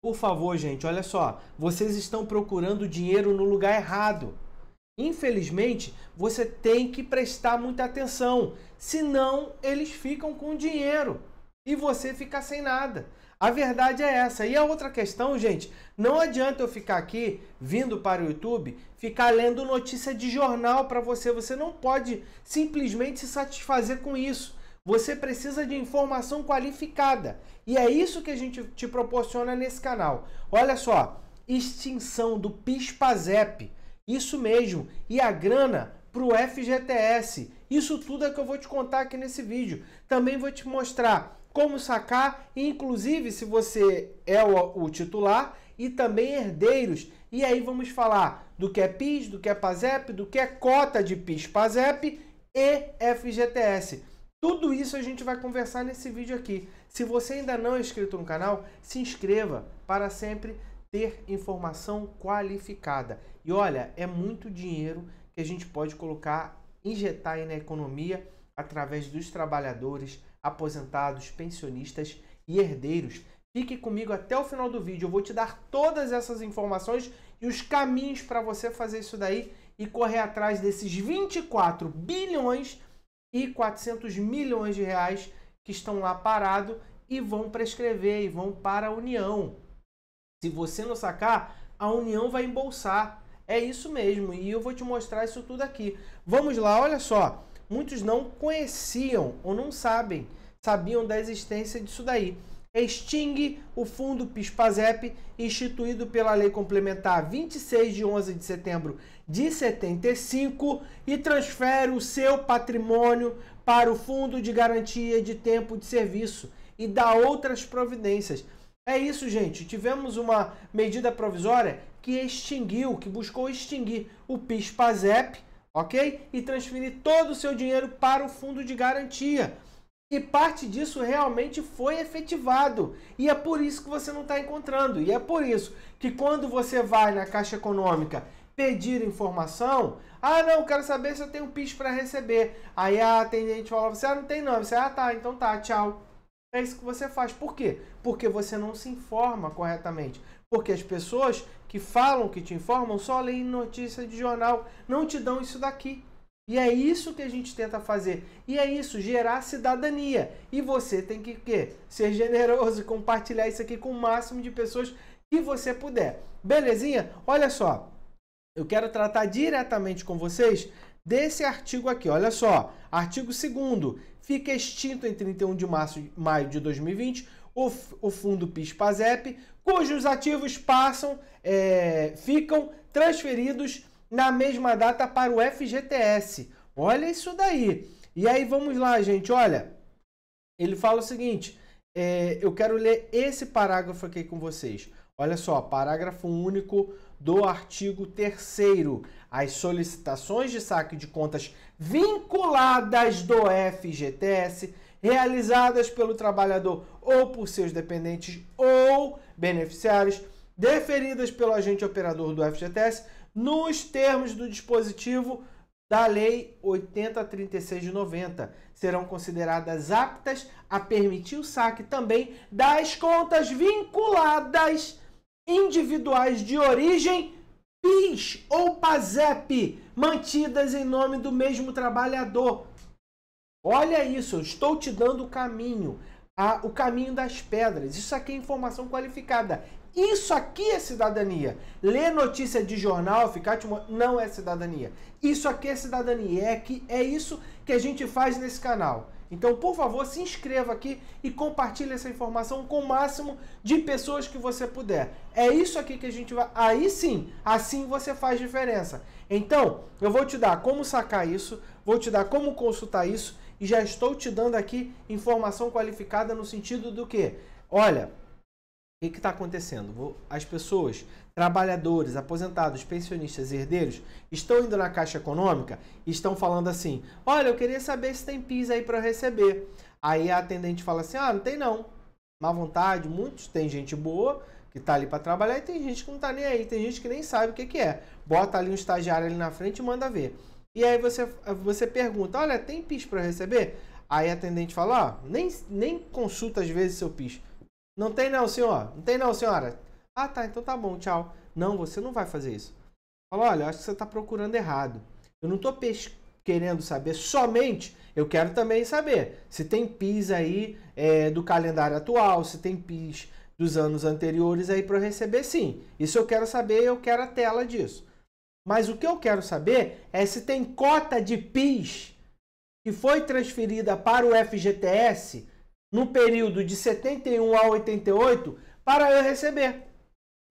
Por favor, gente, olha só. Vocês estão procurando dinheiro no lugar errado. Infelizmente, você tem que prestar muita atenção, senão eles ficam com dinheiro e você fica sem nada. A verdade é essa. E a outra questão, gente, não adianta eu ficar aqui vindo para o YouTube, ficar lendo notícia de jornal para você. Você não pode simplesmente se satisfazer com isso. Você precisa de informação qualificada. E é isso que a gente te proporciona nesse canal. Olha só, extinção do PIS-PASEP. Isso mesmo. E a grana para o FGTS. Isso tudo é que eu vou te contar aqui nesse vídeo. Também vou te mostrar como sacar, inclusive se você é o, o titular e também herdeiros. E aí vamos falar do que é PIS, do que é PASEP, do que é cota de PIS-PASEP e FGTS. Tudo isso a gente vai conversar nesse vídeo aqui. Se você ainda não é inscrito no canal, se inscreva para sempre ter informação qualificada. E olha, é muito dinheiro que a gente pode colocar, injetar aí na economia através dos trabalhadores, aposentados, pensionistas e herdeiros. Fique comigo até o final do vídeo. Eu vou te dar todas essas informações e os caminhos para você fazer isso daí e correr atrás desses 24 bilhões e 400 milhões de reais que estão lá parado e vão prescrever e vão para a União. Se você não sacar, a União vai embolsar. É isso mesmo, e eu vou te mostrar isso tudo aqui. Vamos lá, olha só. Muitos não conheciam ou não sabem, sabiam da existência disso daí extingue o Fundo PIS-PASEP, instituído pela Lei Complementar 26 de 11 de setembro de 75 e transfere o seu patrimônio para o Fundo de Garantia de Tempo de Serviço e dá outras providências. É isso, gente. Tivemos uma medida provisória que extinguiu, que buscou extinguir o PIS-PASEP, ok? E transferir todo o seu dinheiro para o Fundo de Garantia. E parte disso realmente foi efetivado. E é por isso que você não está encontrando. E é por isso que quando você vai na Caixa Econômica pedir informação, ah, não, quero saber se eu tenho PIS para receber. Aí a atendente fala, você ah, não tem não. Você, ah, tá, então tá, tchau. É isso que você faz. Por quê? Porque você não se informa corretamente. Porque as pessoas que falam, que te informam, só leem notícia de jornal, não te dão isso daqui. E é isso que a gente tenta fazer. E é isso, gerar cidadania. E você tem que quê? ser generoso e compartilhar isso aqui com o máximo de pessoas que você puder. Belezinha? Olha só, eu quero tratar diretamente com vocês desse artigo aqui. Olha só, artigo 2 fica extinto em 31 de março, maio de 2020 o, o fundo PIS-PASEP, cujos ativos passam, é, ficam transferidos na mesma data para o FGTS. Olha isso daí. E aí vamos lá, gente. Olha, ele fala o seguinte: é, eu quero ler esse parágrafo aqui com vocês. Olha só, parágrafo único do artigo 3 As solicitações de saque de contas vinculadas do FGTS, realizadas pelo trabalhador ou por seus dependentes ou beneficiários, deferidas pelo agente operador do FGTS, nos termos do dispositivo da Lei 8036 de 90, serão consideradas aptas a permitir o saque também das contas vinculadas individuais de origem PIS ou PASEP, mantidas em nome do mesmo trabalhador. Olha isso, eu estou te dando o caminho, a, o caminho das pedras. Isso aqui é informação qualificada. Isso aqui é cidadania. Ler notícia de jornal, ficar te não é cidadania. Isso aqui é cidadania. É, que, é isso que a gente faz nesse canal. Então, por favor, se inscreva aqui e compartilhe essa informação com o máximo de pessoas que você puder. É isso aqui que a gente vai. Aí sim, assim você faz diferença. Então, eu vou te dar como sacar isso, vou te dar como consultar isso e já estou te dando aqui informação qualificada no sentido do que? Olha, o que está acontecendo? As pessoas, trabalhadores, aposentados, pensionistas herdeiros, estão indo na Caixa Econômica e estão falando assim: olha, eu queria saber se tem PIS aí para receber. Aí a atendente fala assim: ah, não tem não. Má vontade, muitos. Tem gente boa que está ali para trabalhar e tem gente que não está nem aí, tem gente que nem sabe o que, que é. Bota ali um estagiário ali na frente e manda ver. E aí você, você pergunta: olha, tem PIS para receber? Aí a atendente fala: ó, ah, nem, nem consulta às vezes seu PIS não tem não, senhor. Não tem não, senhora. Ah, tá, então tá bom, tchau. Não, você não vai fazer isso. Fala, olha, acho que você está procurando errado. Eu não estou querendo saber somente, eu quero também saber se tem PIS aí é, do calendário atual, se tem PIS dos anos anteriores aí para eu receber sim. Isso eu quero saber, eu quero a tela disso. Mas o que eu quero saber é se tem cota de PIS que foi transferida para o FGTS no período de 71 a 88 para eu receber.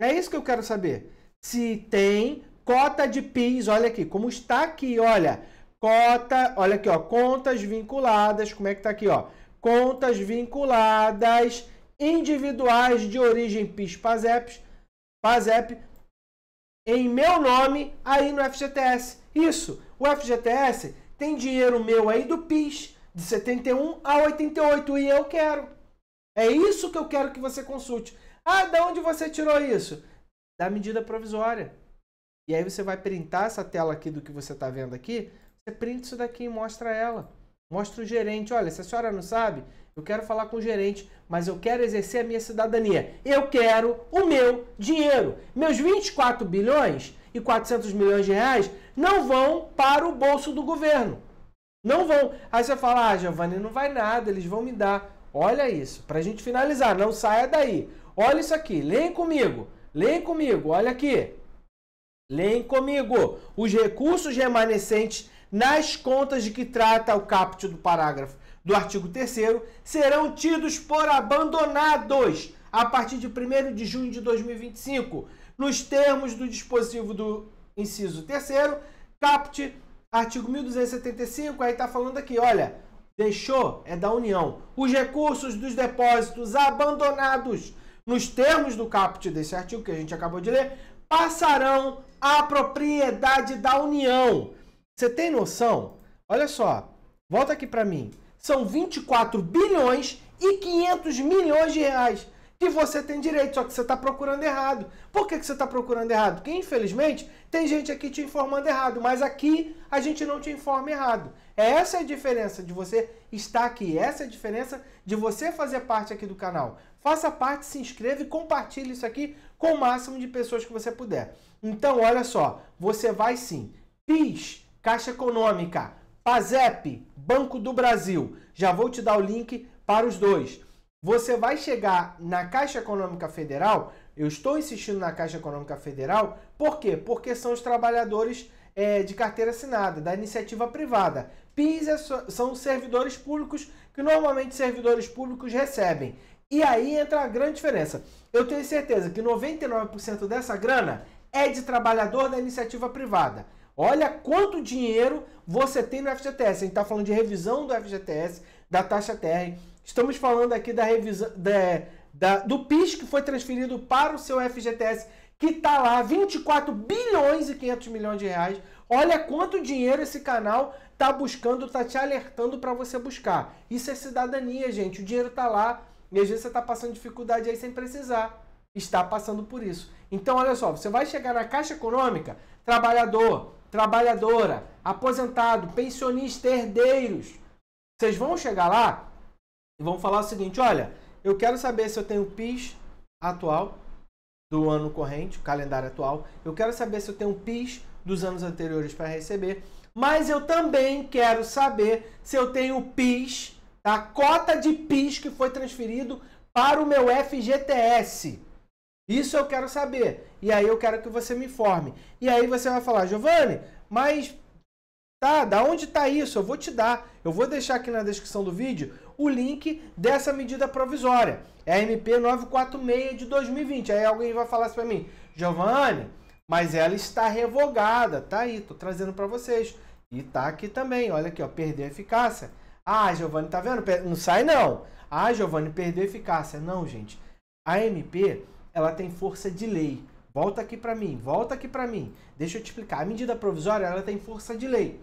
É isso que eu quero saber. Se tem cota de PIS, olha aqui, como está aqui, olha, cota, olha aqui, ó, contas vinculadas, como é que tá aqui, ó? Contas vinculadas individuais de origem PIS PASEP, PASEP em meu nome aí no FGTS. Isso, o FGTS tem dinheiro meu aí do PIS de 71 a 88 e eu quero. É isso que eu quero que você consulte. Ah, da onde você tirou isso? Da medida provisória. E aí você vai printar essa tela aqui do que você está vendo aqui, você print isso daqui e mostra ela. Mostra o gerente, olha, se a senhora não sabe, eu quero falar com o gerente, mas eu quero exercer a minha cidadania. Eu quero o meu dinheiro. Meus 24 bilhões e 400 milhões de reais não vão para o bolso do governo. Não vão. Aí você fala, ah, Giovanni, não vai nada, eles vão me dar. Olha isso, para a gente finalizar, não saia daí. Olha isso aqui, leem comigo, leem comigo, olha aqui. Leem comigo. Os recursos remanescentes nas contas de que trata o caput do parágrafo do artigo 3 serão tidos por abandonados a partir de 1 de junho de 2025, nos termos do dispositivo do inciso 3 caput Artigo 1275, aí está falando aqui, olha, deixou é da União. Os recursos dos depósitos abandonados nos termos do caput desse artigo que a gente acabou de ler, passarão à propriedade da União. Você tem noção? Olha só, volta aqui para mim. São 24 bilhões e 500 milhões de reais que você tem direito, só que você está procurando errado. Por que, que você está procurando errado? Porque, infelizmente, tem gente aqui te informando errado, mas aqui a gente não te informa errado. É essa é a diferença de você estar aqui, é essa é a diferença de você fazer parte aqui do canal. Faça parte, se inscreva e compartilhe isso aqui com o máximo de pessoas que você puder. Então, olha só, você vai sim. PIS, Caixa Econômica, PASEP, Banco do Brasil. Já vou te dar o link para os dois. Você vai chegar na Caixa Econômica Federal, eu estou insistindo na Caixa Econômica Federal, por quê? Porque são os trabalhadores é, de carteira assinada, da iniciativa privada. PIS é, são servidores públicos que normalmente servidores públicos recebem. E aí entra a grande diferença. Eu tenho certeza que 99% dessa grana é de trabalhador da iniciativa privada. Olha quanto dinheiro você tem no FGTS. A gente está falando de revisão do FGTS, da taxa TR Estamos falando aqui da revisão da, da, do PIS que foi transferido para o seu FGTS, que está lá 24 bilhões e 500 milhões de reais. Olha quanto dinheiro esse canal está buscando, está te alertando para você buscar. Isso é cidadania, gente. O dinheiro está lá e às vezes você está passando dificuldade aí sem precisar. Está passando por isso. Então, olha só, você vai chegar na Caixa Econômica, trabalhador, trabalhadora, aposentado, pensionista, herdeiros. Vocês vão chegar lá e vão falar o seguinte: olha, eu quero saber se eu tenho PIS atual do ano corrente, calendário atual. Eu quero saber se eu tenho PIS dos anos anteriores para receber, mas eu também quero saber se eu tenho PIS, a tá? cota de PIS que foi transferido para o meu FGTS. Isso eu quero saber. E aí eu quero que você me informe. E aí você vai falar, Giovanni, mas Tá, da onde tá isso? Eu vou te dar. Eu vou deixar aqui na descrição do vídeo o link dessa medida provisória. É a MP 946 de 2020. Aí alguém vai falar assim para mim, Giovanni, mas ela está revogada. Tá aí, tô trazendo para vocês. E tá aqui também, olha aqui, ó, perdeu a eficácia. Ah, Giovanni, tá vendo? Não sai não. Ah, Giovanni, perdeu a eficácia. Não, gente. A MP, ela tem força de lei. Volta aqui para mim, volta aqui para mim. Deixa eu te explicar. A medida provisória ela tem força de lei.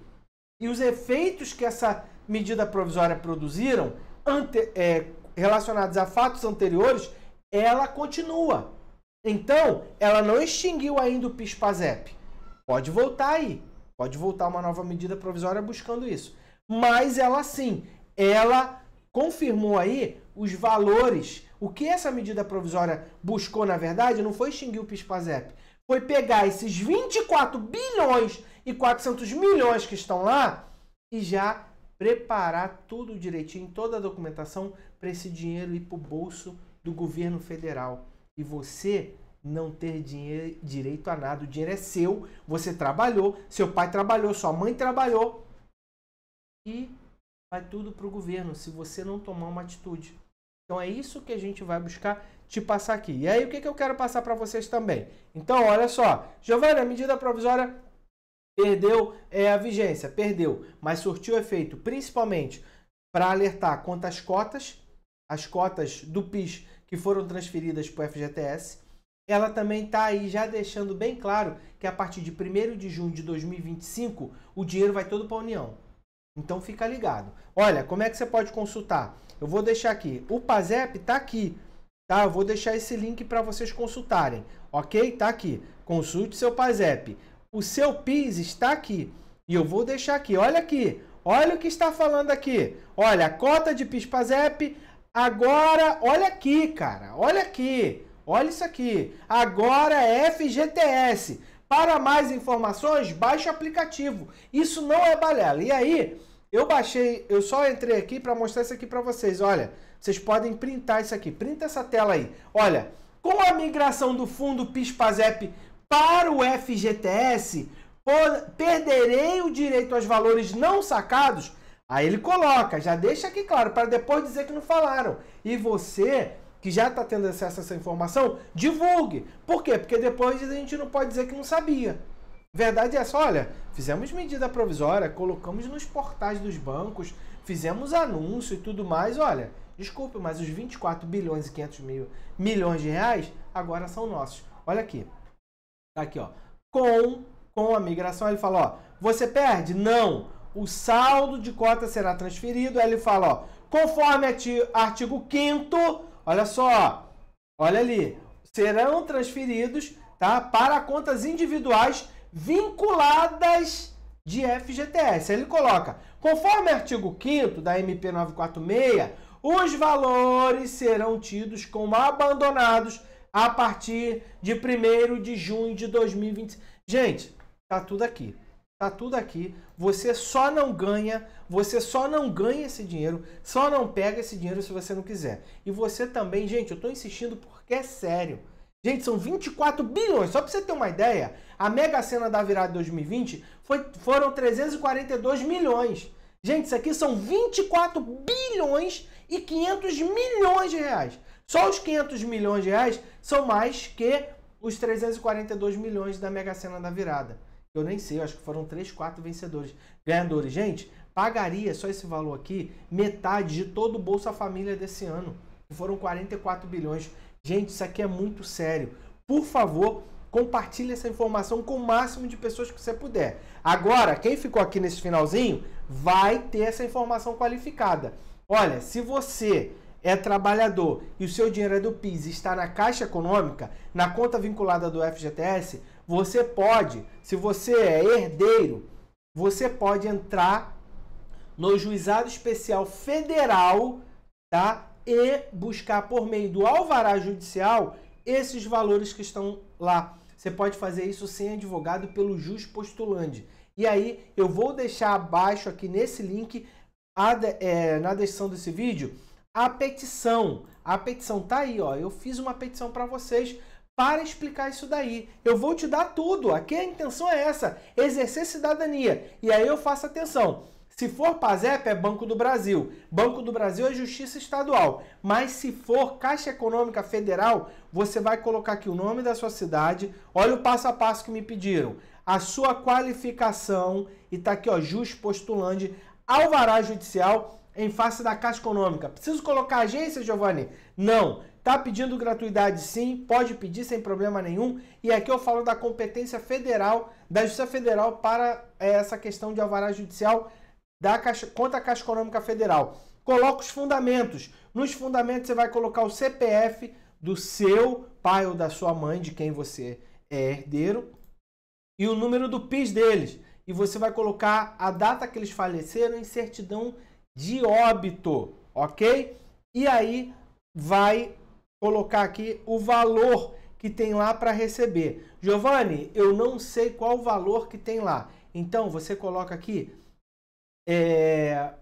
E os efeitos que essa medida provisória produziram, ante, é, relacionados a fatos anteriores, ela continua. Então, ela não extinguiu ainda o PIS-PASEP. Pode voltar aí. Pode voltar uma nova medida provisória buscando isso. Mas ela sim, ela confirmou aí os valores o que essa medida provisória buscou, na verdade, não foi extinguir o PIS-PASEP, foi pegar esses 24 bilhões e 400 milhões que estão lá e já preparar tudo direitinho, toda a documentação para esse dinheiro ir para o bolso do governo federal. E você não ter dinheiro, direito a nada. O dinheiro é seu, você trabalhou, seu pai trabalhou, sua mãe trabalhou. E vai tudo para o governo se você não tomar uma atitude. Então é isso que a gente vai buscar te passar aqui. E aí o que, que eu quero passar para vocês também? Então olha só, Giovana, a medida provisória perdeu é, a vigência, perdeu, mas surtiu efeito principalmente para alertar quanto às cotas, as cotas do PIS que foram transferidas para o FGTS. Ela também está aí já deixando bem claro que a partir de 1 de junho de 2025 o dinheiro vai todo para a União. Então fica ligado. Olha, como é que você pode consultar? Eu vou deixar aqui. O PASEP está aqui, tá? Eu vou deixar esse link para vocês consultarem, ok? Tá aqui. Consulte seu PASEP. O seu PIS está aqui. E eu vou deixar aqui. Olha aqui. Olha o que está falando aqui. Olha, a cota de PIS PASEP. Agora, olha aqui, cara. Olha aqui. Olha isso aqui. Agora é FGTS. Para mais informações, baixe o aplicativo. Isso não é balela. E aí, eu baixei, eu só entrei aqui para mostrar isso aqui para vocês. Olha, vocês podem printar isso aqui. Printa essa tela aí. Olha, com a migração do fundo Pispazep para o FGTS, perderei o direito aos valores não sacados? Aí ele coloca, já deixa aqui claro, para depois dizer que não falaram. E você que já está tendo acesso a essa informação, divulgue. Por quê? Porque depois a gente não pode dizer que não sabia. Verdade é essa, olha, fizemos medida provisória, colocamos nos portais dos bancos, fizemos anúncio e tudo mais, olha, desculpe, mas os 24 bilhões e 500 mil milhões de reais agora são nossos. Olha aqui, tá aqui ó, com, com a migração ele fala, ó, você perde? Não, o saldo de cota será transferido, aí ele fala, ó, conforme artigo 5 Olha só, olha ali. Serão transferidos tá, para contas individuais vinculadas de FGTS. Ele coloca: conforme artigo 5 da MP 946, os valores serão tidos como abandonados a partir de 1 de junho de 2020. Gente, tá tudo aqui. Tá tudo aqui. Você só não ganha, você só não ganha esse dinheiro, só não pega esse dinheiro se você não quiser. E você também, gente, eu tô insistindo porque é sério. Gente, são 24 bilhões. Só para você ter uma ideia, a Mega Sena da virada de 2020 foi, foram 342 milhões. Gente, isso aqui são 24 bilhões e 500 milhões de reais. Só os 500 milhões de reais são mais que os 342 milhões da Mega Sena da virada eu nem sei, eu acho que foram três, quatro vencedores, ganhadores. Gente, pagaria só esse valor aqui, metade de todo o Bolsa Família desse ano, que foram 44 bilhões. Gente, isso aqui é muito sério. Por favor, compartilhe essa informação com o máximo de pessoas que você puder. Agora, quem ficou aqui nesse finalzinho, vai ter essa informação qualificada. Olha, se você é trabalhador e o seu dinheiro é do PIS está na Caixa Econômica, na conta vinculada do FGTS, você pode, se você é herdeiro, você pode entrar no juizado especial federal, tá? E buscar por meio do alvará judicial esses valores que estão lá. Você pode fazer isso sem advogado pelo jus postulante. E aí eu vou deixar abaixo aqui nesse link é, na descrição desse vídeo a petição. A petição tá aí, ó. Eu fiz uma petição para vocês para explicar isso daí. Eu vou te dar tudo. Aqui a intenção é essa: exercer cidadania. E aí eu faço atenção. Se for PASEP, é Banco do Brasil. Banco do Brasil é Justiça Estadual. Mas se for Caixa Econômica Federal, você vai colocar aqui o nome da sua cidade. Olha o passo a passo que me pediram. A sua qualificação. E tá aqui, ó, jus postulante, alvará judicial em face da Caixa Econômica. Preciso colocar agência, Giovanni? Não. Tá pedindo gratuidade sim, pode pedir sem problema nenhum. E aqui eu falo da competência federal, da Justiça Federal para eh, essa questão de alvará judicial da Caixa, contra a Caixa Econômica Federal. Coloca os fundamentos. Nos fundamentos você vai colocar o CPF do seu pai ou da sua mãe, de quem você é herdeiro, e o número do PIS deles. E você vai colocar a data que eles faleceram em certidão de óbito, ok? E aí vai colocar aqui o valor que tem lá para receber. Giovanni, eu não sei qual o valor que tem lá. Então você coloca aqui, é,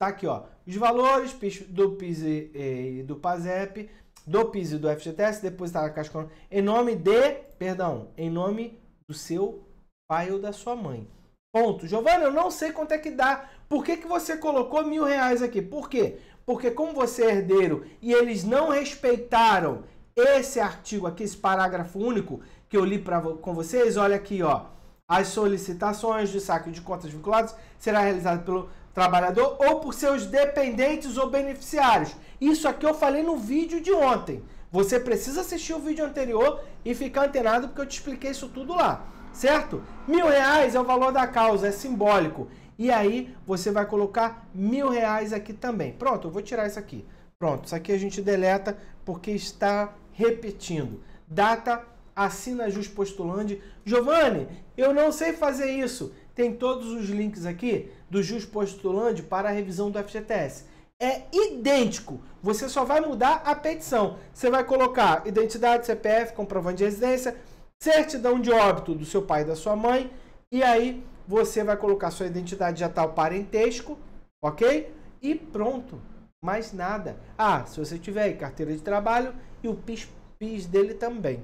tá aqui ó, os valores do PIS e do PASEP, do PIS e do FGTS depositar tá na caixa econômica em nome de, perdão, em nome do seu pai ou da sua mãe. Ponto. Giovanni, eu não sei quanto é que dá. Por que, que você colocou mil reais aqui? Por quê? Porque como você é herdeiro e eles não respeitaram esse artigo aqui, esse parágrafo único que eu li pra, com vocês, olha aqui, ó. As solicitações de saque de contas vinculadas será realizada pelo trabalhador ou por seus dependentes ou beneficiários. Isso aqui eu falei no vídeo de ontem. Você precisa assistir o vídeo anterior e ficar antenado porque eu te expliquei isso tudo lá, certo? Mil reais é o valor da causa, é simbólico. E aí você vai colocar mil reais aqui também. Pronto, eu vou tirar isso aqui. Pronto, isso aqui a gente deleta porque está repetindo. Data, assina Jus postulante Giovanni, eu não sei fazer isso. Tem todos os links aqui do Jus postulante para a revisão do FGTS. É idêntico. Você só vai mudar a petição. Você vai colocar identidade, CPF, comprovante de residência, certidão de óbito do seu pai e da sua mãe. E aí você vai colocar sua identidade já tal parentesco, ok? E pronto, mais nada. Ah, se você tiver aí carteira de trabalho e o PIS, PIS dele também.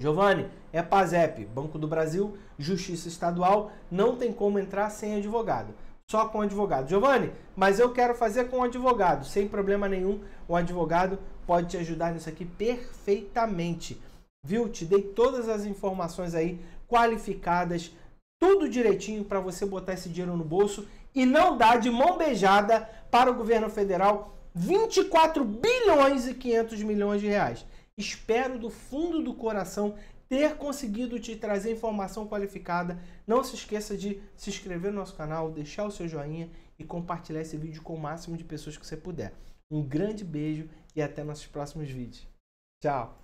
Giovanni, é PASEP, Banco do Brasil, Justiça Estadual, não tem como entrar sem advogado só com advogado. Giovanni, mas eu quero fazer com advogado. Sem problema nenhum, o advogado pode te ajudar nisso aqui perfeitamente. Viu? Te dei todas as informações aí qualificadas tudo direitinho para você botar esse dinheiro no bolso e não dar de mão beijada para o governo federal 24 bilhões e 500 milhões de reais. Espero do fundo do coração ter conseguido te trazer informação qualificada. Não se esqueça de se inscrever no nosso canal, deixar o seu joinha e compartilhar esse vídeo com o máximo de pessoas que você puder. Um grande beijo e até nossos próximos vídeos. Tchau!